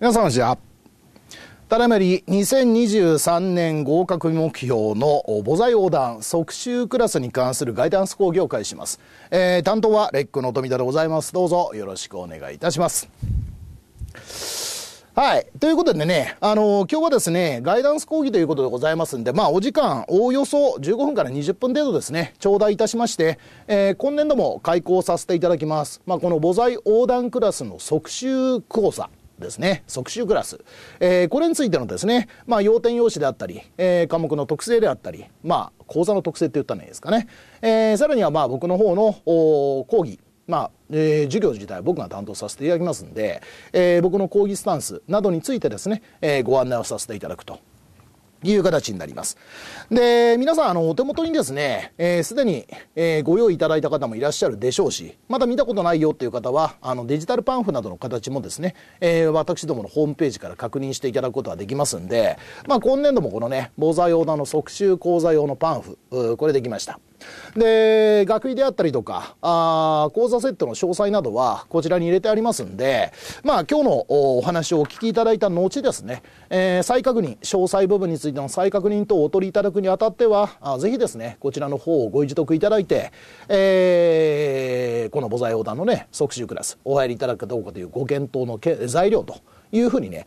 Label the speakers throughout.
Speaker 1: 皆さんこんにちは。ただいまより2023年合格目標の母材横断即習クラスに関するガイダンス講義を開始します。えー、担当はレックの富田でございます。どうぞよろしくお願いいたします。はい。ということでね、あのー、今日はですね、ガイダンス講義ということでございますんで、まあ、お時間、おおよそ15分から20分程度ですね、頂戴いたしまして、えー、今年度も開講させていただきます。まあ、この母材横断クラスの即習講座。ですね、即習クラス。えー、これについてのですね、まあ、要点用紙であったり、えー、科目の特性であったり、まあ、講座の特性って言ったらいいですかね。えー、さらには、まあ、僕の方の講義、まあ、えー、授業自体は僕が担当させていただきますんで、えー、僕の講義スタンスなどについてですね、えー、ご案内をさせていただくという形になります。で、皆さん、あの、お手元にですね、えー、すでに、えー、ご用意いただいた方もいらっしゃるでしょうし、まだ見たことないよっていう方は、あの、デジタルパンフなどの形もですね、えー、私どものホームページから確認していただくことはできますんで、まあ、今年度もこのね、防災用のあの、即習講座用のパンフ、これできました。で、学位であったりとか、あ講座セットの詳細などはこちらに入れてありますんで、まあ今日のお話をお聞きいただいた後ですね、えー、再確認、詳細部分についての再確認等をお取りいただくにあたっては、あぜひですね、こちらの方をご一読いただいて、えー、この母材横断のね、即習クラス、お入りいただくかどうかというご検討の材料というふうにね、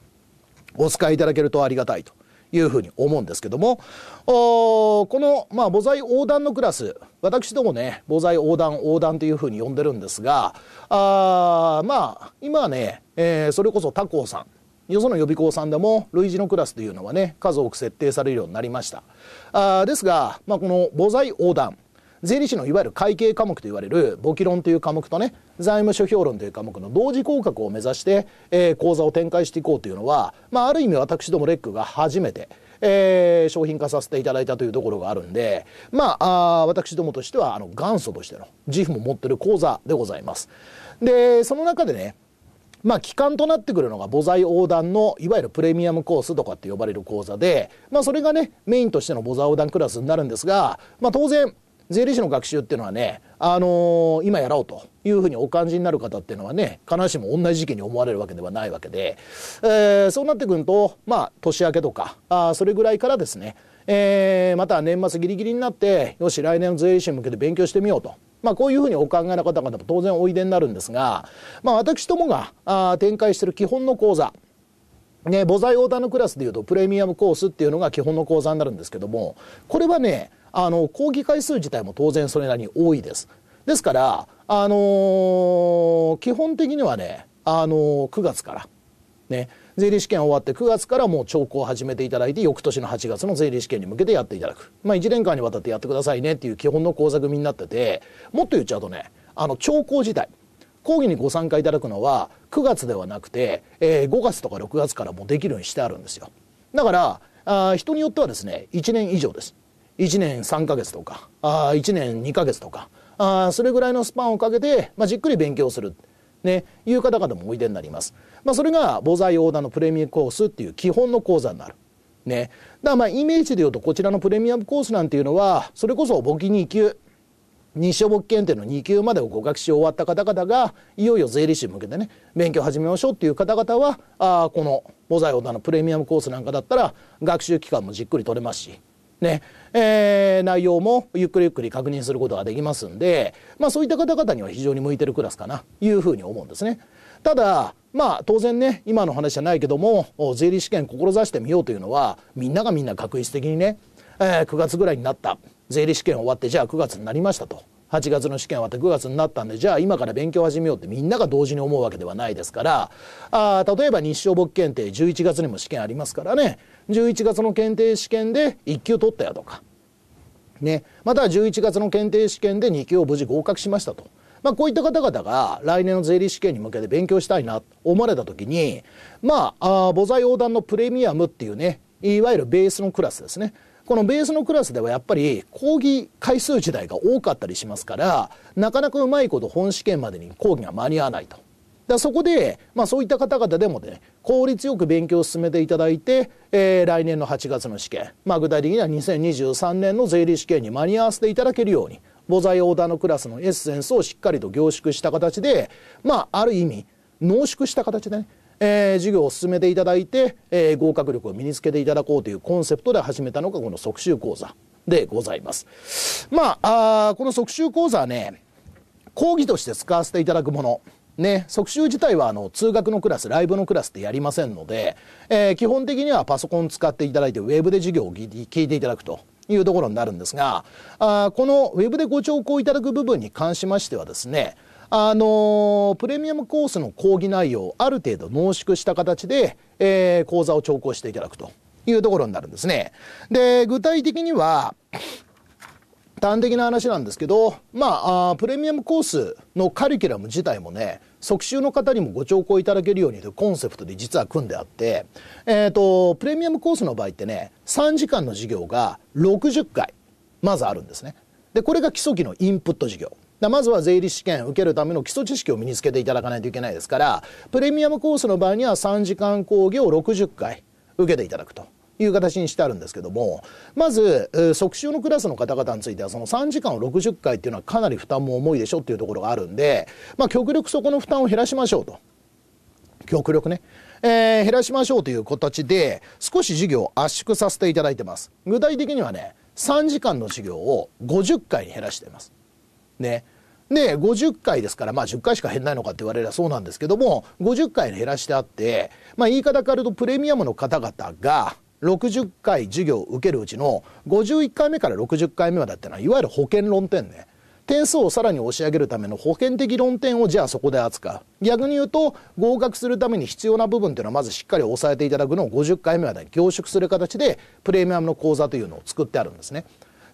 Speaker 1: お使いいただけるとありがたいと。いうふうに思うんですけどもこの、まあ、母材横断のクラス私どもね母材横断横断というふうに呼んでるんですがあまあ今はね、えー、それこそ他校さんよその予備校さんでも類似のクラスというのはね数多く設定されるようになりましたあですが、まあ、この母材横断税理士のいわゆる会計科目といわれる簿記論という科目とね財務諸表論という科目の同時降格を目指して、えー、講座を展開していこうというのは、まあ、ある意味私どもレックが初めて、えー、商品化させていただいたというところがあるんでまあ私どもとしてはあの元祖としての自負も持ってる講座でございます。でその中でねまあ、基幹となってくるのが母材横断のいわゆるプレミアムコースとかって呼ばれる講座で、まあ、それがねメインとしての母材横断クラスになるんですが、まあ、当然税理士の学習っていうのはね、あのー、今やろうというふうにお感じになる方っていうのはね必ずしも同じ時期に思われるわけではないわけで、えー、そうなってくるとまあ年明けとかあそれぐらいからですね、えー、また年末ギリギリになってよし来年の税理士に向けて勉強してみようとまあ、こういうふうにお考えの方々も当然おいでになるんですが、まあ、私どもがあ展開している基本の講座ね、母材オーダーのクラスでいうとプレミアムコースっていうのが基本の講座になるんですけどもこれはねあの抗議回数自体も当然それなりに多いです。ですから、あのー、基本的にはね、あのー、9月から、ね、税理試験終わって9月からもう兆候を始めていただいて翌年の8月の税理試験に向けてやっていただく、まあ、1年間にわたってやってくださいねっていう基本の工作組になっててもっと言っちゃうとねあの兆候自体講義にご参加いただくのは9月ではなくて、えー、5月とか6月からもできるようにしてあるんですよだからあ人によってはですね1年以上です1年3ヶ月とかあ1年2ヶ月とかあそれぐらいのスパンをかけて、まあ、じっくり勉強する。ね、いう方々もおいでになります。まあ、それが母材オーダーのプレミアムコースっていう基本の講座になる。ね。だからまあイメージで言うとこちらのプレミアムコースなんていうのはそれこそ簿記2級日照簿記検定の2級までを合格し終わった方々がいよいよ税理士に向けてね勉強始めましょうっていう方々はあこの母材オーダーのプレミアムコースなんかだったら学習期間もじっくり取れますしね、えー、内容もゆっくりゆっくり確認することができますんで、まあそういった方々には非常に向いてるクラスかな、いうふうに思うんですね。ただ、まあ当然ね、今の話じゃないけども、税理試験志してみようというのは、みんながみんな確実的にね、えー、9月ぐらいになった。税理試験終わって、じゃあ9月になりましたと。8月の試験終わって9月になったんでじゃあ今から勉強始めようってみんなが同時に思うわけではないですからあ例えば日照簿記検定11月にも試験ありますからね11月の検定試験で1級取ったよとか、ね、また11月の検定試験で2級を無事合格しましたと。まあ、こういった方々が来年の税理試験に向けて勉強したいなと思われた時に、まあ、あ母材横断のプレミアムっていうねいわゆるベースのクラスですねこのベースのクラスではやっぱり講義回数自体が多かったりしますからなかなかうまいこと本試験までに講義が間に合わないと。そこで、まあ、そういった方々でもね効率よく勉強を進めていただいて、えー、来年の8月の試験、まあ、具体的には2023年の税理試験に間に合わせていただけるように母材オーダーのクラスのエッセンスをしっかりと凝縮した形で、まあ、ある意味濃縮した形でねえー、授業を進めていただいて、えー、合格力を身につけていただこうというコンセプトで始めたのがこの即習講座でございます。まあ、あこの即習講座はね講義として使わせていただくものね、即習自体はあの通学のクラスライブのクラスってやりませんので、えー、基本的にはパソコン使っていただいてウェブで授業を聞いていただくというところになるんですがあこのウェブでご聴講いただく部分に関しましてはですねあのプレミアムコースの講義内容をある程度濃縮した形で、えー、講座を聴講していただくというところになるんですね。で具体的には端的な話なんですけど、まあ、プレミアムコースのカリキュラム自体もね、即習の方にもご聴講いただけるようにというコンセプトで実は組んであって、えっ、ー、と、プレミアムコースの場合ってね、3時間の授業が60回、まずあるんですね。で、これが基礎期のインプット授業。まずは税理士試験受けるための基礎知識を身につけていただかないといけないですからプレミアムコースの場合には3時間講義を60回受けていただくという形にしてあるんですけどもまず即週のクラスの方々についてはその3時間を60回っていうのはかなり負担も重いでしょっていうところがあるんで、まあ、極力そこの負担を減らしましょうと極力ね、えー、減らしましょうという形で少し授業を圧縮させていただいてます具体的にはね3時間の授業を50回に減らしていますねで50回ですからまあ10回しか減らないのかって言われればそうなんですけども50回に減らしてあって、まあ、言い方変わるとプレミアムの方々が60回授業を受けるうちの51回目から60回目までってのはいわゆる保険論点ね。点数をさらに押し上げるための保険的論点をじゃあそこで扱う逆に言うと合格するために必要な部分っていうのはまずしっかり押さえていただくのを50回目までに凝縮する形でプレミアムの講座というのを作ってあるんですね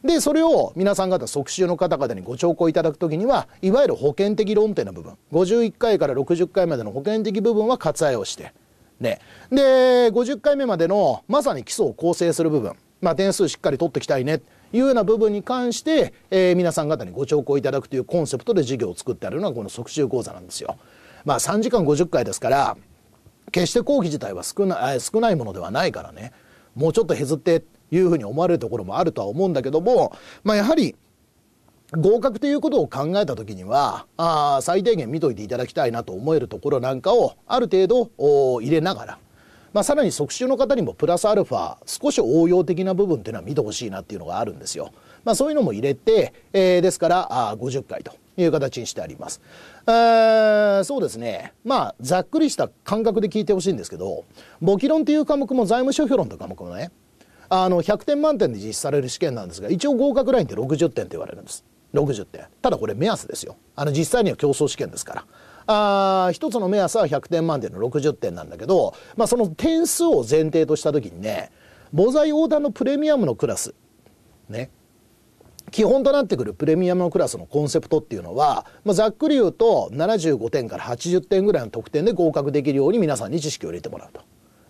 Speaker 1: でそれを皆さん方即習の方々にご聴講いただく時にはいわゆる保険的論点の部分51回から60回までの保険的部分は割愛をしてね、で50回目までのまさに基礎を構成する部分、まあ、点数しっかり取ってきたいねいうような部分に関して、えー、皆さん方にご聴講いただくというコンセプトで授業を作ってあるのがこの即習講座なんですよ。まあ、3時間50回ですから決して講義自体は少ない少ないものではないからねもうちょっと削っていうふうに思われるところもあるとは思うんだけども、まあ、やはり合格ということを考えた時にはあ最低限見といていただきたいなと思えるところなんかをある程度入れながら、まあ、さらに即習の方にもプラスアルファ少し応用的な部分っていうのは見てほしいなっていうのがあるんですよ。まあ、そういうのも入れて、えー、ですからあ50回という形にしてあります。えー、そうですねまあざっくりした感覚で聞いてほしいんですけど簿記論っていう科目も財務諸表論という科目もねあの100点満点で実施される試験なんですが一応合格ラインって60点って言われるんです。60点ただこれ目安ですよあの実際には競争試験ですからあ一つの目安は100点満点の60点なんだけど、まあ、その点数を前提とした時にね母材横断のプレミアムのクラスね基本となってくるプレミアムクラスのコンセプトっていうのは、まあ、ざっくり言うと75点から80点ぐらいの得点で合格できるように皆さんに知識を入れてもらうと、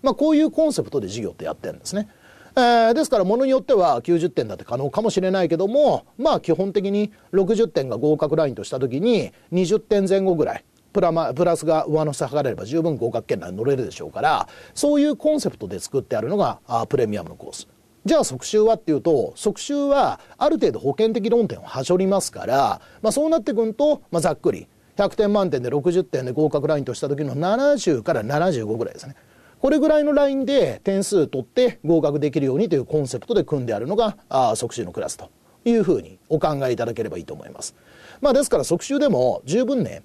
Speaker 1: まあ、こういうコンセプトで授業ってやってるんですね。えー、ですからものによっては90点だって可能かもしれないけどもまあ基本的に60点が合格ラインとした時に20点前後ぐらいプラマプラスが上乗せ図れれば十分合格圏内に乗れるでしょうからそういうコンセプトで作ってあるのがあプレミアムのコース。じゃあ即習はっていうと即習はある程度保険的論点をはしょりますから、まあ、そうなってくると、まあ、ざっくり100点満点で60点で合格ラインとした時の70から75ぐらいですね。これぐらいのラインで点数取って合格できるようにというコンセプトで組んであるのがあ即習のクラスというふうにお考えいただければいいと思います。まあ、ですから即習でも十分ね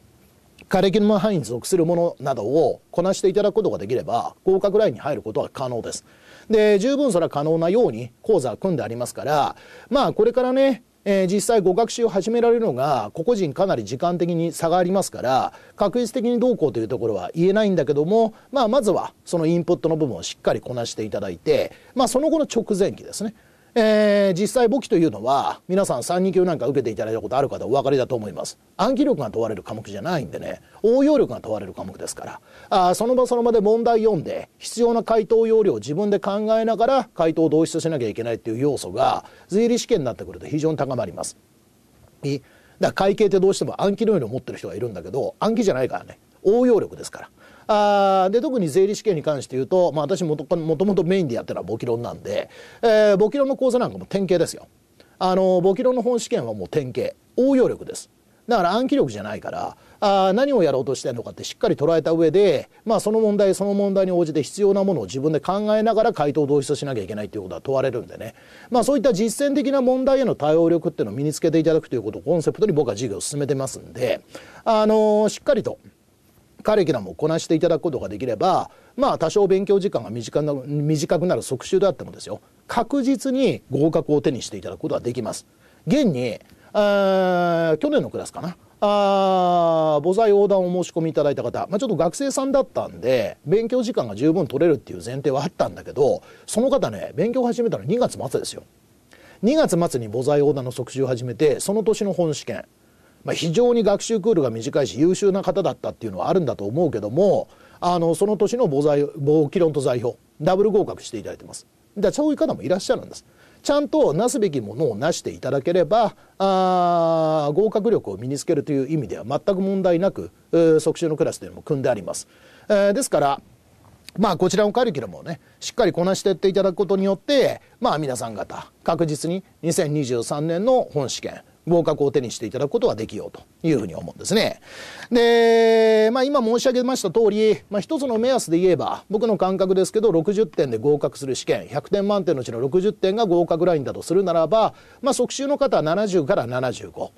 Speaker 1: 枯れ木の範囲に属するものなどをこなしていただくことができれば合格ラインに入ることは可能です。で十分それは可能なように講座は組んでありますからまあこれからねえー、実際語学習を始められるのが個々人かなり時間的に差がありますから確実的にどうこうというところは言えないんだけども、まあ、まずはそのインプットの部分をしっかりこなしていただいて、まあ、その後の直前期ですねえー、実際簿記というのは皆さん3人級なんか受けていただいたことある方お分かりだと思います暗記力が問われる科目じゃないんでね応用力が問われる科目ですからあその場その場で問題読んで必要な回答要領を自分で考えながら回答を同出しなきゃいけないっていう要素が税理試験になってくると非常に高まりますだから会計ってどうしても暗記のように思ってる人がいるんだけど暗記じゃないからね応用力ですからあで特に税理試験に関して言うと、まあ、私もともとメインでやってるのは簿記論なんで、えー、簿記論の講座なんかも典型ですよ。あの簿記論の本試験はもう典型応用力です。だから暗記力じゃないからあ何をやろうとしてるのかってしっかり捉えた上で、まあ、その問題その問題に応じて必要なものを自分で考えながら回答を同質しなきゃいけないということは問われるんでね、まあ、そういった実践的な問題への対応力っていうのを身につけていただくということをコンセプトに僕は授業を進めてますんで、あのー、しっかりと。カリキュラムをこなしていただくことができればまあ多少勉強時間が短くなる即習であってもですよ確実に合格を手にしていただくことができます。現に去年のクラスかなあ母材横断をお申し込みいただいた方、まあ、ちょっと学生さんだったんで勉強時間が十分取れるっていう前提はあったんだけどその方ね勉強を始めたの2月末ですよ2月末に母材横断の即習を始めてその年の本試験まあ、非常に学習クールが短いし優秀な方だったっていうのはあるんだと思うけどもあのその年の簿財簿記論と財表ダブル合格していただいてます。だそういう方もいらっしゃるんです。ちゃんとなすべきものをなしていただければあ合格力を身につけるという意味では全く問題なく即習のクラスというのも組んであります。えー、ですからまあこちらのカリキュラムをねしっかりこなしていっていただくことによってまあ皆さん方確実に2023年の本試験合格を手にしていただくことができようというふうに思うんですね。で、まあ今申し上げました通り、まあ一つの目安で言えば、僕の感覚ですけど60点で合格する試験、100点満点のうちの60点が合格ラインだとするならば、まあ即習の方は70から75。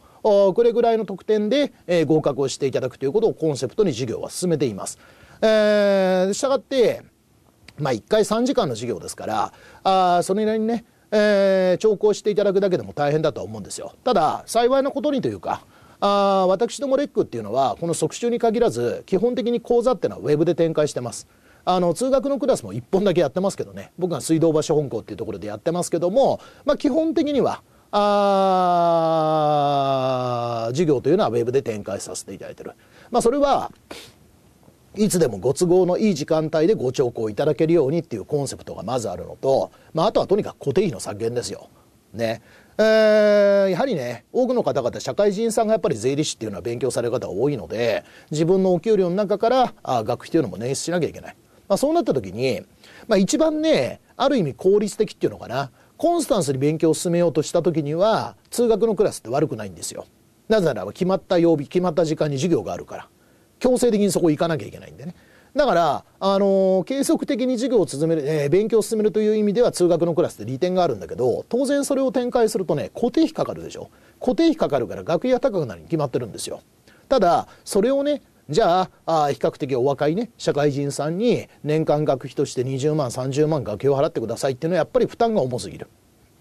Speaker 1: これぐらいの得点で、えー、合格をしていただくということをコンセプトに授業は進めています。えー、したがって、まあ、1回3時間の授業ですからあそれなりにねえー、調校していただくだけでも大変だと思うんですよ。ただ幸いなことにというかあ私どもレックっていうのはこの即習に限らず基本的に講座っていうのはウェブで展開してます。あの通学のクラスも1本だけやってますけどね僕は水道橋本校っていうところでやってますけども、まあ、基本的にはあ授業というのはウェブで展開させていただいてる。まあ、それはいつでもご都合のいい時間帯でご兆候いただけるようにっていうコンセプトがまずあるのと、まあ、あとはとにかく固定費の削減ですよ。ね。えー、やはりね、多くの方々、社会人さんがやっぱり税理士っていうのは勉強される方が多いので、自分のお給料の中からあ学費というのも捻出しなきゃいけない。まあ、そうなった時に、まあ、一番ね、ある意味効率的っていうのかな、コンスタンスに勉強を進めようとした時には、通学のクラスって悪くないんですよ。なぜならば決まった曜日、決まった時間に授業があるから。強制的にそこ行かなきゃいけないんでね。だから、あのー、継続的に授業を進める、えー、勉強を進めるという意味では通学のクラスで利点があるんだけど、当然それを展開するとね、固定費かかるでしょ。固定費かかるから学費が高くなるに決まってるんですよ。ただ、それをね、じゃああ比較的お若いね社会人さんに年間学費として20万30万学費を払ってくださいっていうのはやっぱり負担が重すぎる。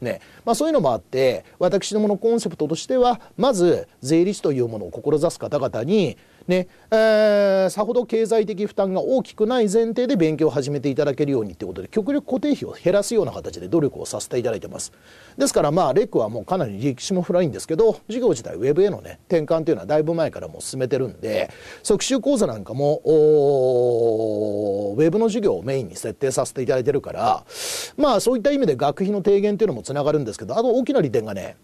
Speaker 1: ねまあ、そういうのもあって私どものコンセプトとしてはまず税理士というものを志す方々にねえー、さほど経済的負担が大きくない前提で勉強を始めていただけるようにいうことで極力固定費を減らすような形で努力をさせていただいてますですからまあレックはもうかなり歴史も古いんですけど授業自体ウェブへのね転換というのはだいぶ前からもう進めてるんで即習講座なんかもウェブの授業をメインに設定させていただいてるからまあそういった意味で学費の低減というのもつながるんですけどあと大きな利点がね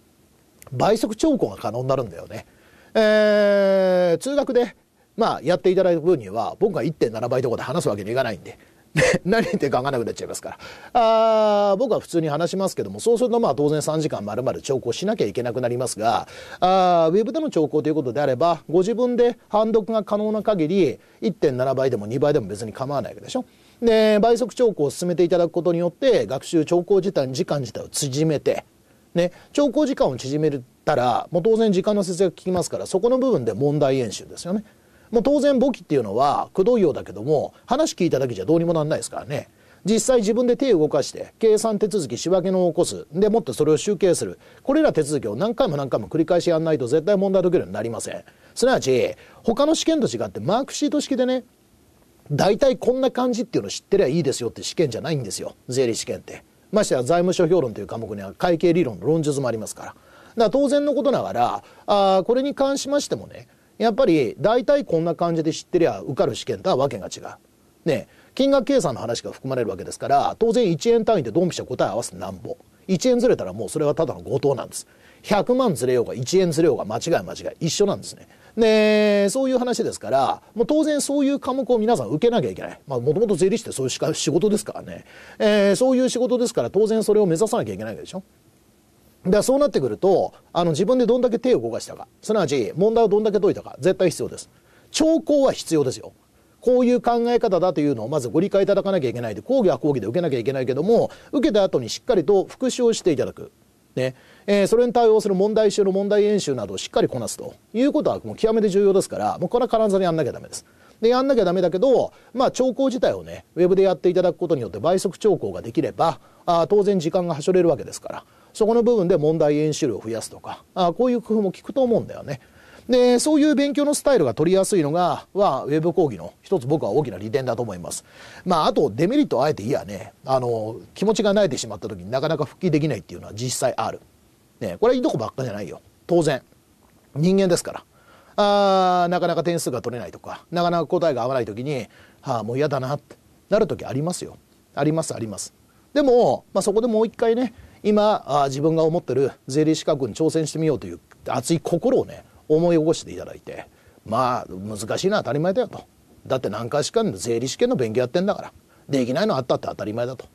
Speaker 1: 倍速聴講が可能になるんだよね。えー、通学で、まあ、やっていただく分には僕が1.7倍とかで話すわけにいかないんで。何言って考か分かなくなっちゃいますからあ僕は普通に話しますけどもそうするとまあ当然3時間まるまる聴講しなきゃいけなくなりますがあウェブでの聴講ということであればご自分で判読が可能な限り1.7倍でも2倍でも別に構わないわけでしょ。で倍速聴講を進めていただくことによって学習聴講時間時間自体を縮めて、ね、聴講時間を縮めるたらもう当然時間の節約効きますからそこの部分で問題演習ですよね。もう当然簿記っていうのはくどいようだけども話聞いただけじゃどうにもなんないですからね。実際自分で手を動かして計算手続き仕分けのを起こすでもっとそれを集計するこれら手続きを何回も何回も繰り返しやんないと絶対問題解けるようになりませんすなわち他の試験と違ってマークシート式でね大体こんな感じっていうの知ってりゃいいですよって試験じゃないんですよ税理試験ってましてや財務諸評論という科目には会計理論の論述もありますからだ当然のことながらあこれに関しましてもねやっぱり大体こんな感じで知ってりゃ受かる試験とはわけが違う。ね金額計算の話が含まれるわけですから当然1円単位でドンピシャ答え合わせてなんぼ1円ずれたらもうそれはただの強盗なんです100万ずれようが1円ずれようが間違い間違い一緒なんですねでそういう話ですからもう当然そういう科目を皆さん受けなきゃいけないもともと税理士ってそういう仕事ですからね、えー、そういう仕事ですから当然それを目指さなきゃいけないわけでしょでそうなってくるとあの自分でどんだけ手を動かしたかすなわち問題をどんだけ解いたか絶対必要です兆候は必要ですよこういう考え方だというのをまずご理解いただかなきゃいけないで講義は講義で受けなきゃいけないけども受けた後にしっかりと復習をしていただくねえー、それに対応する問題集の問題演習などをしっかりこなすということはもう極めて重要ですからもうこれは必ずやんなきゃダメです。でやんなきゃダメだけど、まあ、兆候自体をねウェブでやっていただくことによって倍速兆候ができればあ当然時間がはしょれるわけですからそこの部分で問題演習量を増やすとかあこういう工夫も効くと思うんだよね。でそういう勉強のスタイルが取りやすいのがはウェブ講義の一つ僕は大きな利点だと思います。まああとデメリットあえていやねあの気持ちが慣れてしまった時になかなか復帰できないっていうのは実際ある。ね、これはいいとこばっかじゃないよ当然人間ですからあなかなか点数が取れないとかなかなか答えが合わない時に、はあ、もう嫌だなってなる時ありますよありますありますでも、まあ、そこでもう一回ね今自分が思ってる税理士資格に挑戦してみようという熱い心をね思い起こしていただいてまあ難しいのは当たり前だよとだって何回しか税理士試験の勉強やってんだからできないのあったって当たり前だと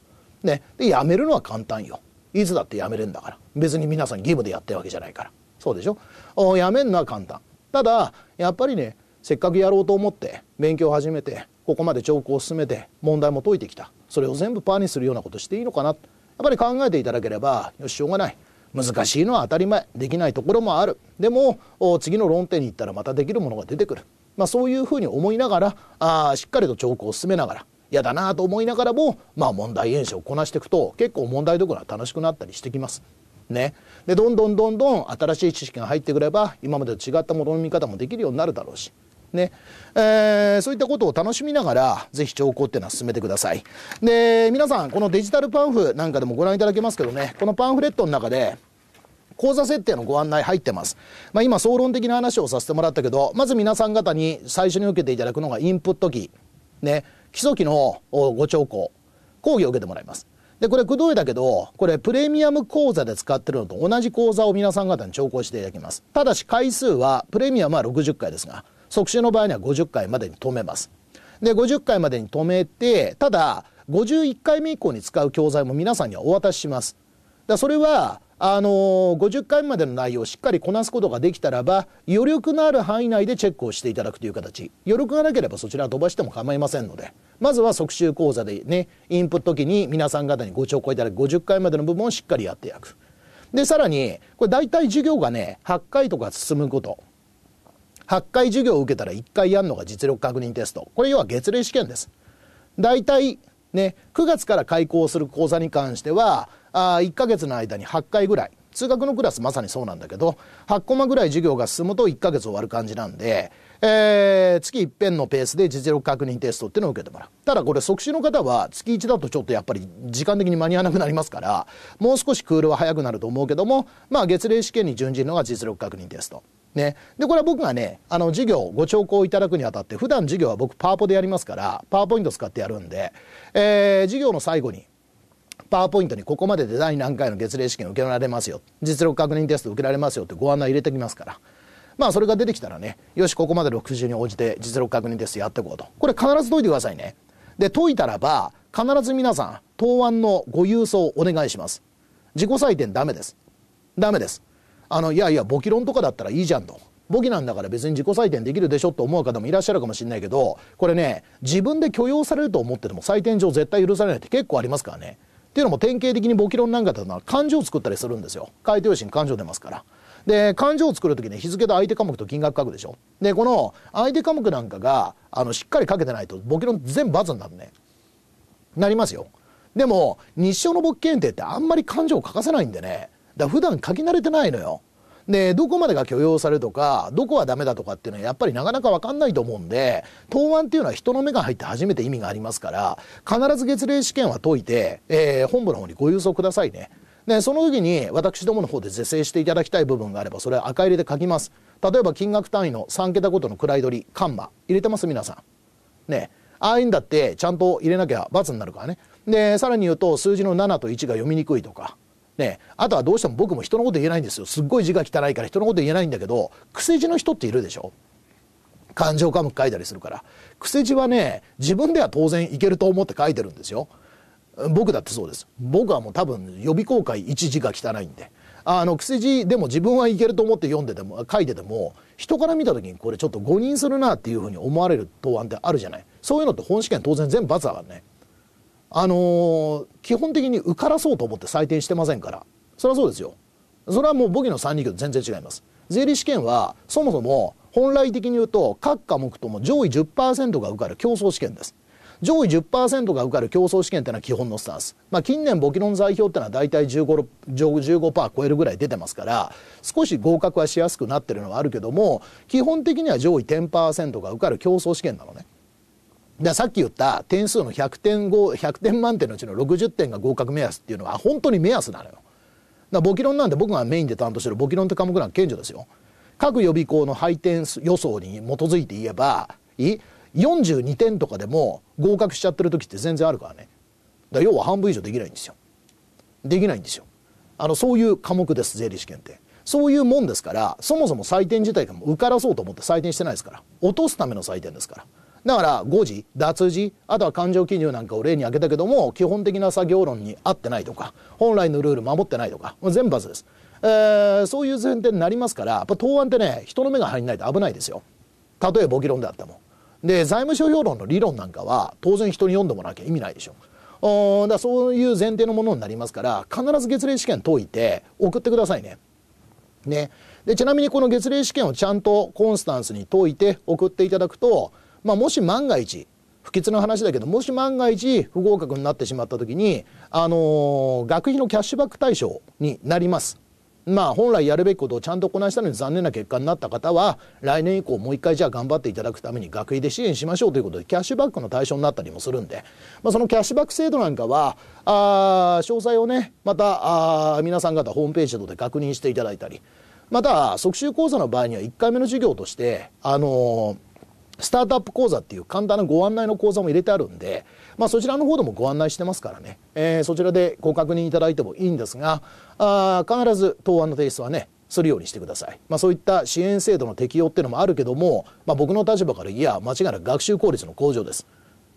Speaker 1: ねでやめるのは簡単よいつだってやめるんだから別に皆さん義務でやってるわけじゃないからそうでしょやめるのは簡単ただやっぱりねせっかくやろうと思って勉強を始めてここまで兆候を進めて問題も解いてきたそれを全部パーにするようなことしていいのかなっぱり考えていただければよししょうがない難しいのは当たり前できないところもあるでも次の論点に行ったらまたできるものが出てくる、まあ、そういうふうに思いながらあしっかりと兆候を進めながら嫌だなと思いながらも、まあ、問題演習をこなしていくと結構問題どころは楽しくなったりしてきます。ね、でどんどんどんどん新しい知識が入ってくれば今までと違ったものの見方もできるようになるだろうしね、えー、そういったことを楽しみながらぜひ兆候っていうのは進めてくださいで皆さんこのデジタルパンフなんかでもご覧いただけますけどねこのパンフレットの中で講座設定のご案内入ってます。まあ、今、総論的な話をさせてもらったけど、まず皆さん方に最初に受けていただくのがインプット機。ね。基礎機のご兆候講義を受けてもらいます。で、これ、くどいだけど、これ、プレミアム講座で使ってるのと同じ講座を皆さん方に聴講していただきます。ただし、回数は、プレミアムは60回ですが、即死の場合には50回までに止めます。で50回までに止めてただ51回目以降に使う教材も皆さんにはお渡しします。だそれはあのー、50回までの内容をしっかりこなすことができたらば余力のある範囲内でチェックをしていただくという形余力がなければそちらは飛ばしても構いませんのでまずは即習講座でねインプット期に皆さん方にご聴講いただく50回までの部分をしっかりやっていくでさらにこれ大体授業がね8回とか進むこと8回授業を受けたら1回やるのが実力確認テストこれ要は月例試験です大体ね9月から開校する講座に関してはあ1ヶ月の間に8回ぐらい通学のクラスまさにそうなんだけど8コマぐらい授業が進むと1ヶ月終わる感じなんで、えー、月一遍のペースで実力確認テストっていうのを受けてもらうただこれ即死の方は月1だとちょっとやっぱり時間的に間に合わなくなりますからもう少しクールは早くなると思うけどもまあ月例試験に準じるのが実力確認テストね、でこれは僕がねあの授業ご聴講いただくにあたって普段授業は僕パワポでやりますからパワーポイント使ってやるんで、えー、授業の最後にパワーポイントにここまでで第何回の月例試験受けられますよ実力確認テスト受けられますよってご案内入れてきますから。まあそれが出てきたらね、よし、ここまで60に応じて実力確認テストやっていこうと。これ必ず解いてくださいね。で、解いたらば、必ず皆さん、答案のご郵送お願いします。自己採点ダメです。ダメです。あのいやいや簿記論とかだったらいいじゃんと簿記なんだから別に自己採点できるでしょと思う方もいらっしゃるかもしれないけどこれね自分で許容されると思ってても採点上絶対許されないって結構ありますからね。っていうのも典型的に簿記論なんかだと漢字を作ったりするんですよ。回答用紙に漢字を出ますから。で漢字を作る時に日付と相手科目と金額書くでしょ。でこの相手科目なんかがあのしっかり書けてないと簿記論全部罰になるね。なりますよ。でも日照の簿記検定ってあんまり漢字を書かせないんでねだ普段書き慣れてないのよ。でどこまでが許容されるとかどこはダメだとかっていうのはやっぱりなかなか分かんないと思うんで答案っていうのは人の目が入って初めて意味がありますから必ず月例試験は解いて、えー、本部の方にご郵送くださいね。でその時に私どもの方で是正していただきたい部分があればそれは赤入れで書きます例えば金額単位の3桁ごとの位取りカンマ入れてます皆さんねああいうんだってちゃんと入れなきゃ罰になるからねでさらに言うと数字の7と1が読みにくいとかね、あとはどうしても僕も人のこと言えないんですよすっごい字が汚いから人のこと言えないんだけど癖字の人っているでしょ感情科目書いたりするから癖字はね自分では当然いけると思って書いてるんですよ僕だってそうです僕はもう多分予備公開1字が汚いんであの癖字でも自分はいけると思って読んでても書いてても人から見た時にこれちょっと誤認するなっていうふうに思われる答案ってあるじゃないそういうのって本試験当然全部罰上がるねあのー、基本的に受からそうと思って採点してませんからそれはそうですよそれはもう簿記の3人級と全然違います税理試験はそもそも本来的に言うと各科目とも上位10%が受かる競争試験です上位10%が受かる競争試験っていうのは基本のスタンス、まあ、近年簿記論代表っていうのは大体 15%, 15超えるぐらい出てますから少し合格はしやすくなってるのはあるけども基本的には上位10%が受かる競争試験なのねさっき言った点数の100点100点満点のうちの60点が合格目安っていうのは本当に目安なのよ。だ簿記論なんで僕がメインで担当してる簿記論って科目なんか顕著ですよ。各予備校の配点予想に基づいて言えばい42点とかでも合格しちゃってる時って全然あるからね。だ要は半分以上できないんですよ。できないんですよ。あのそういう科目です税理士ってそういうもんですからそもそも採点自体がもう受からそうと思って採点してないですから落とすための採点ですから。だから誤字脱字あとは勘定記入なんかを例に挙げたけども基本的な作業論に合ってないとか本来のルール守ってないとか全罰です、えー、そういう前提になりますからやっぱ答案ってね人の目が入んないと危ないですよ例えば簿記論であったもんで財務諸表論の理論なんかは当然人に読んでもらわなきゃ意味ないでしょおだそういう前提のものになりますから必ず月例試験解いて送ってくださいね。ねでちなみにこの月例試験をちゃんとコンスタンスに解いて送っていただくとまあ、もし万が一不吉な話だけどもし万が一不合格になってしまった時に、あのー、学費のキャッシュバック対象になります。まあ本来やるべきことをちゃんとこなしたのに残念な結果になった方は来年以降もう一回じゃあ頑張っていただくために学費で支援しましょうということでキャッシュバックの対象になったりもするんで、まあ、そのキャッシュバック制度なんかはあ詳細をねまたあ皆さん方ホームページなどで確認していただいたりまた即習講座の場合には1回目の授業としてあのースタートアップ講座っていう簡単なご案内の講座も入れてあるんで、まあ、そちらの方でもご案内してますからね、えー、そちらでご確認いただいてもいいんですがあ必ず答案の提出はねするようにしてください、まあ、そういった支援制度の適用っていうのもあるけども、まあ、僕の立場からいや間違いなく学習効率の向上です。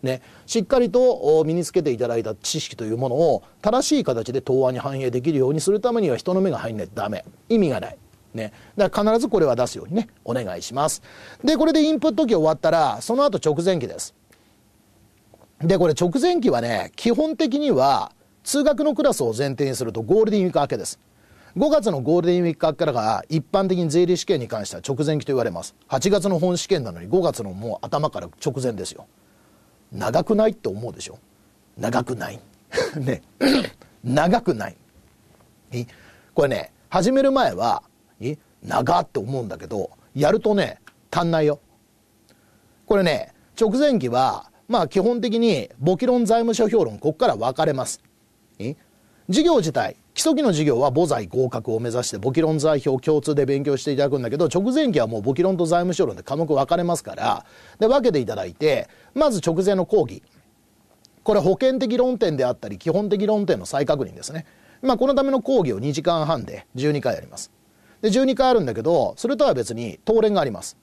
Speaker 1: ね、しっかりと身につけていただいた知識というものを正しい形で答案に反映できるようにするためには人の目が入んないとダメ意味がないね。だから必ずこれは出すようにね、お願いします。で、これでインプット期終わったら、その後直前期です。で、これ直前期はね、基本的には、通学のクラスを前提にするとゴールデンウィーク明けです。5月のゴールデンウィーク明けからが一般的に税理試験に関しては直前期と言われます。8月の本試験なのに5月のもう頭から直前ですよ。長くないって思うでしょ長くない。ね。長くない。これね、始める前は長って思うんだけど、やるとね、足んないよ。これね、直前期は、まあ基本的に簿記論財務諸表論、ここから分かれます。事業自体、基礎期の授業は母材合格を目指して簿記論財表共通で勉強していただくんだけど直前期はもう簿記論と財務省論で科目分かれますからで分けていただいてまず直前の講義これ保険的論点であったり基本的論点の再確認ですね、まあ、このための講義を2時間半で12回やりますで12回あるんだけどそれとは別に当連があります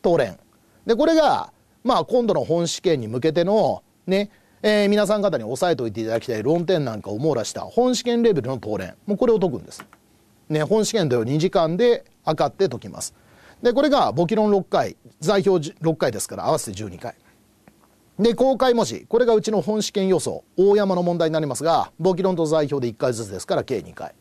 Speaker 1: 当連でこれがまあ今度の本試験に向けてのねえー、皆さん方に押さえておいていただきたい論点なんかを網羅した本試験レベルの当連もうこれを解くんです。ね、本試験とはう2時間で上がって解きます。でこれが簿記論6回在表6回ですから合わせて12回。で公開模試これがうちの本試験予想大山の問題になりますが簿記論と座標で1回ずつですから計2回。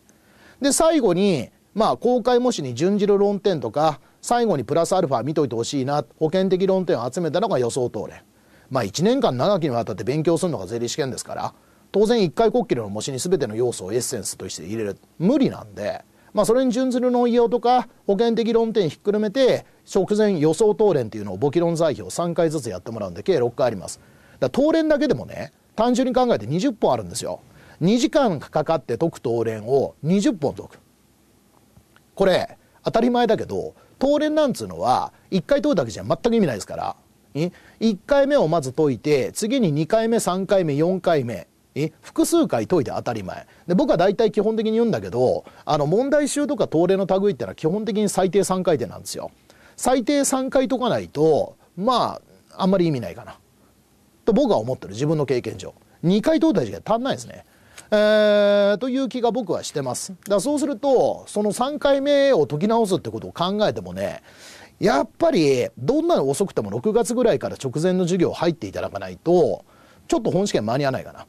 Speaker 1: で最後にまあ公開模試に準じる論点とか最後にプラスアルファ見といてほしいな保険的論点を集めたのが予想通練。まあ1年間長きにわたって勉強するのが税理試験ですから当然一回国旗の模試に全ての要素をエッセンスとして入れる無理なんでまあそれに準ずる論用とか保険的論点ひっくるめて直前予想答練っていうのを簿記論在表3回ずつやってもらうんで計6回ありますだ答練だけでもね単純に考えて20本あるんですよ2時間かかって解く答練を20本解くこれ当たり前だけど当連なんつうのは1回解くだけじゃ全く意味ないですから1回目をまず解いて次に2回目3回目4回目複数回解いて当たり前で僕は大体基本的に言うんだけどあの問題集とか東例の類ってのは基本的に最低3回転なんですよ最低3回解かないとまああんまり意味ないかなと僕は思ってる自分の経験上2回解いた時は足んないですねえー、という気が僕はしてます。だそうすると、その3回目を解き直すってことを考えてもね、やっぱりどんなの遅くても6月ぐらいから直前の授業入っていただかないと、ちょっと本試験間に合わないかな。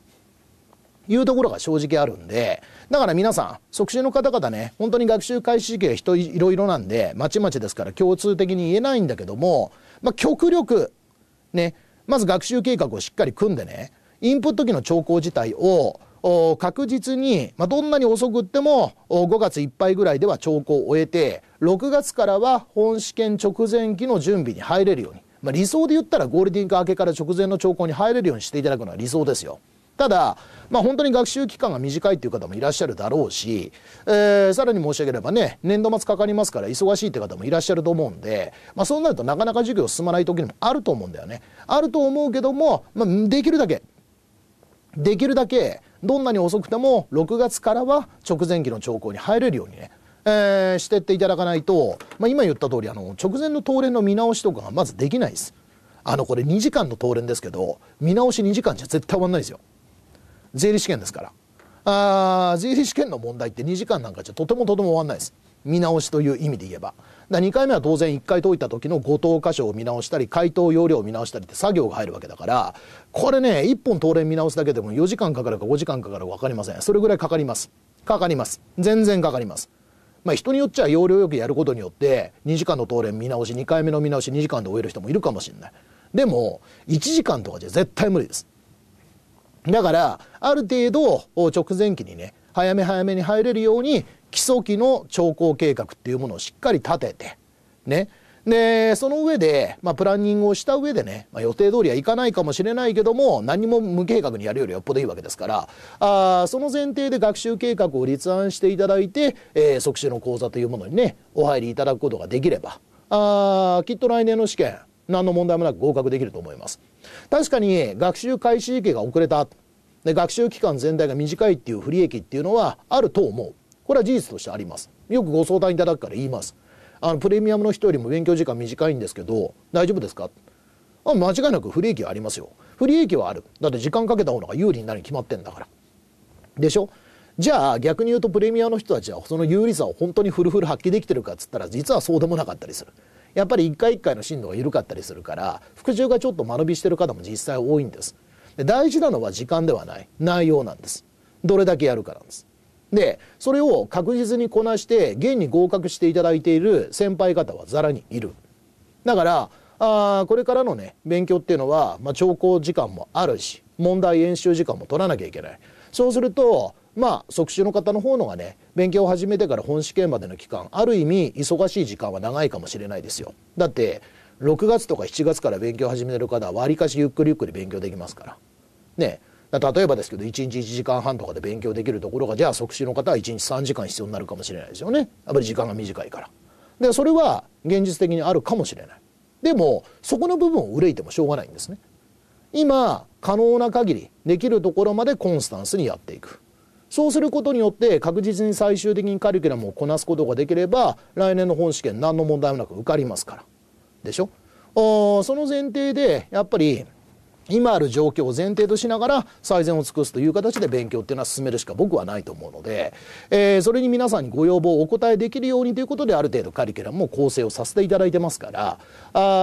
Speaker 1: いうところが正直あるんで、だから皆さん、即死の方々ね、本当に学習開始時期が人いろいろなんで、まちまちですから共通的に言えないんだけども、まあ、極力、ね、まず学習計画をしっかり組んでね、インプット機の兆候自体を確実に、まあ、どんなに遅くっても5月いっぱいぐらいでは兆候を終えて6月からは本試験直前期の準備に入れるように、まあ、理想で言ったらゴールデンィク明けから直前の兆候に入れるようにしていただくのは理想ですよ。ただ、まあ、本当に学習期間が短いという方もいらっしゃるだろうし、えー、さらに申し上げればね年度末かかりますから忙しいという方もいらっしゃると思うんで、まあ、そうなるとなかなか授業進まない時にもあると思うんだよね。あると思うけども、まあ、できるだけできるだけどんなに遅くても6月からは直前期の兆候に入れるようにね、えー、してっていただかないと、まあ、今言った通りあ直前の東連の見直しとかがまずできないです。あのこれ2時間の東連ですけど見直し2時間じゃ絶対終わんないですよ。税理試験ですから。あ税理試験の問題って2時間なんかじゃとてもとても終わんないです。見直しという意味で言えば。2回目は当然1回解いた時の誤答箇所を見直したり回答要領を見直したりって作業が入るわけだからこれね1本答練見直すだけでも4時間かかるか5時間かかるか分かりませんそれぐらいかかりますかかります全然かかりますまあ人によっちゃ要領よくやることによって2時間の答練見直し2回目の見直し2時間で終える人もいるかもしれないでも1時間とかじゃ絶対無理ですだからある程度直前期にね早め早めに入れるように基礎期の兆候計画っていうものをしっかり立ててねでその上で、まあ、プランニングをした上でね、まあ、予定通りはいかないかもしれないけども何も無計画にやるよりよっぽどいいわけですからあその前提で学習計画を立案していただいて、えー、即死の講座というものにねお入りいただくことができればあきっと来年の試験何の問題もなく合格できると思います。確かに学習開始時期が遅れたで学習期間全体が短いっていう不利益っていうのはあると思う。これは事実としてありますよくご相談いただくから言いますあのプレミアムの人よりも勉強時間短いんですけど大丈夫ですかあ間違いなく不利益はありますよ不利益はあるだって時間かけた方が有利になるに決まってんだからでしょじゃあ逆に言うとプレミアの人たちはその有利さを本当にフルフル発揮できてるかっつったら実はそうでもなかったりするやっぱり一回一回の進路が緩かったりするから服従がちょっと間延びしてる方も実際多いんですで大事なのは時間ではない内容なんですどれだけやるかなんですで、それを確実にこなして、現に合格していただいている先輩方はざらにいる。だから、あこれからのね、勉強っていうのは、まあ、調校時間もあるし、問題演習時間も取らなきゃいけない。そうすると、まあ、即死の方の方のがね、勉強を始めてから本試験までの期間、ある意味、忙しい時間は長いかもしれないですよ。だって、6月とか7月から勉強を始めてる方は、わりかしゆっくりゆっくり勉強できますから。ね、例えばですけど1日1時間半とかで勉強できるところがじゃあ即死の方は1日3時間必要になるかもしれないですよねやっぱり時間が短いからでそれは現実的にあるかもしれないでもそこの部分を憂いてもしょうがないんですね今可能な限りできるところまでコンスタンスにやっていくそうすることによって確実に最終的にカリキュラムをこなすことができれば来年の本試験何の問題もなく受かりますからでしょその前提でやっぱり今ある状況を前提としながら最善を尽くすという形で勉強っていうのは進めるしか僕はないと思うので、えー、それに皆さんにご要望をお答えできるようにということである程度カリキュラムも構成をさせていただいてますから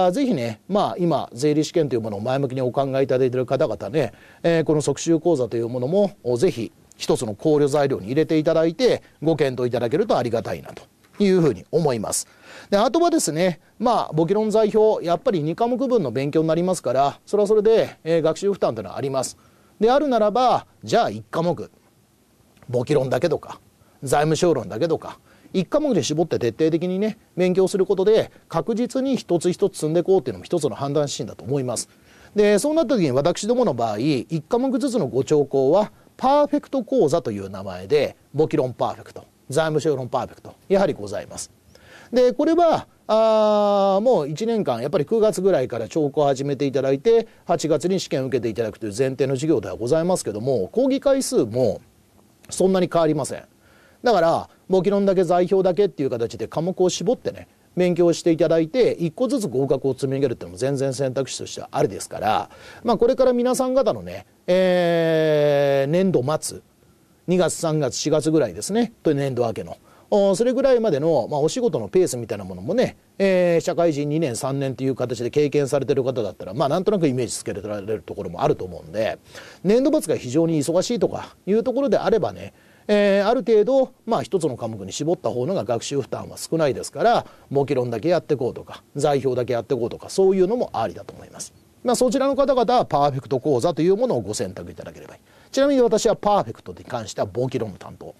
Speaker 1: あぜひね、まあ、今税理試験というものを前向きにお考えいただいている方々ね、えー、この即習講座というものもぜひ一つの考慮材料に入れていただいてご検討いただけるとありがたいなというふうに思います。であとはですねまあ簿記論材表やっぱり2科目分の勉強になりますからそれはそれで、えー、学習負担というのはあります。であるならばじゃあ1科目簿記論だけとか財務省論だけとか1科目で絞って徹底的にね勉強することで確実に一つ一つ積んでいこうっていうのも一つの判断指針だと思います。でそうなった時に私どもの場合1科目ずつのご兆候はパーフェクト講座という名前で簿記論パーフェクト財務諸論パーフェクトやはりございますでこれはあもう1年間やっぱり9月ぐらいから聴講を始めていただいて8月に試験を受けていただくという前提の授業ではございますけども講義回数もそんなに変わりませんだから簿記論だけ在表だけっていう形で科目を絞ってね勉強していただいて一個ずつ合格を積み上げるっていうのも全然選択肢としてはあれですから、まあ、これから皆さん方のね、えー、年度末2月3月4月ぐらいですねという年度明けのそれぐらいまでの、まあ、お仕事のペースみたいなものもね、えー、社会人2年3年という形で経験されてる方だったらまあなんとなくイメージつけられるところもあると思うんで年度末が非常に忙しいとかいうところであればねえー、ある程度、まあ、一つの科目に絞った方のが学習負担は少ないですから簿記論だけやっていこうとか財表だけやっていこうとかそういうのもありだと思います。まあ、そちらの方々はパーフェクト講座というものをご選択いただければいい。ちなみに私はパーフェクトに関しては簿記論担当。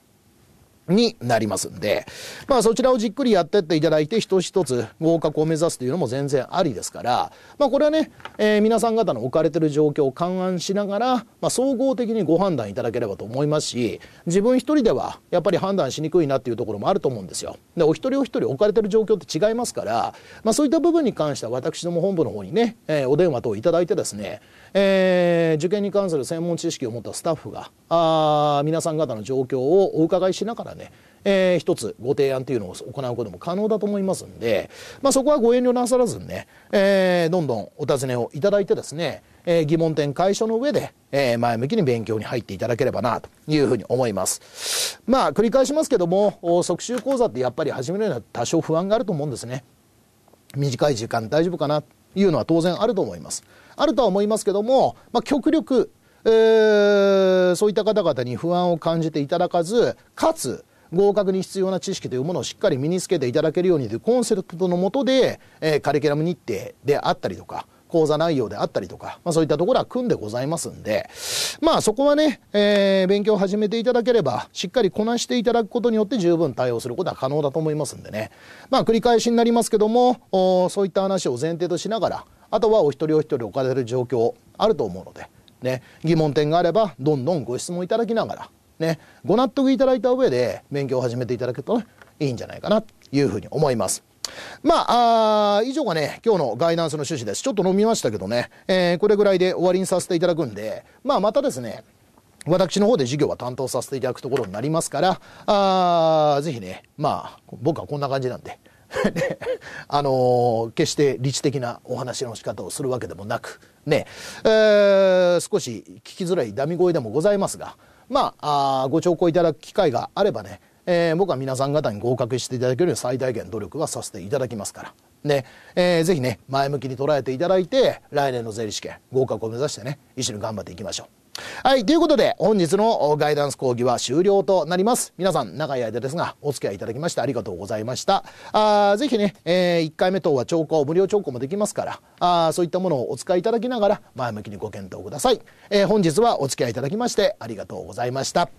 Speaker 1: になりますんで、まあそちらをじっくりやってっていただいて、一つ一つ合格を目指すというのも全然ありですから、まあこれはね、えー、皆さん方の置かれてる状況を勘案しながら、まあ総合的にご判断いただければと思いますし、自分一人ではやっぱり判断しにくいなっていうところもあると思うんですよ。で、お一人お一人置かれてる状況って違いますから、まあそういった部分に関しては私ども本部の方にね、えー、お電話等をいただいてですね、えー、受験に関する専門知識を持ったスタッフがあ皆さん方の状況をお伺いしながらねえー、一つご提案というのを行うことも可能だと思いますんで、まあ、そこはご遠慮なさらずにね、えー、どんどんお尋ねをいただいてですね、えー、疑問点解消の上で、えー、前向きに勉強に入っていただければなというふうに思います。まあ繰り返しますけども即習講座ってやっぱり始めるには多少不安があると思うんですね。短い時間大丈夫かないうのは当然あると思います。あるとは思いますけども、まあ、極力、えー、そういった方々に不安を感じていただかず、かつ、合格に必要な知識というものをしっかり身につけていただけるようにというコンセプトのもとで、えー、カリキュラム日程であったりとか、講座内容であったりとか、まあ、そういったところは組んでございますんで、まあそこはね、えー、勉強を始めていただければ、しっかりこなしていただくことによって十分対応することは可能だと思いますんでね。まあ繰り返しになりますけども、そういった話を前提としながら、あとはお一人お一人置かれる状況あると思うので、ね、疑問点があればどんどんご質問いただきながら、ね、ご納得いただいた上で勉強を始めていただけるとね、いいんじゃないかなというふうに思います。まあ以上がね、今日のガイダンスの趣旨です。ちょっと飲みましたけどね、えー、これぐらいで終わりにさせていただくんで、まあまたですね、私の方で授業は担当させていただくところになりますから、あーぜひね、まあ、僕はこんな感じなんで、ね、あのー、決して理知的なお話の仕方をするわけでもなく、ね、えー、少し聞きづらいダミ声でもございますが、まあ、あご聴講いただく機会があればね、えー、僕は皆さん方に合格していただけるように最大限努力はさせていただきますから。ね、えー、ぜひね、前向きに捉えていただいて、来年の税理士試験合格を目指してね、一緒に頑張っていきましょう。はい、ということで本日のガイダンス講義は終了となります。皆さん長い間ですがお付き合いいただきましてありがとうございました。あぜひね、えー、1回目等は聴講無料聴講もできますからあそういったものをお使いいただきながら前向きにご検討ください。えー、本日はお付き合いいただきましてありがとうございました。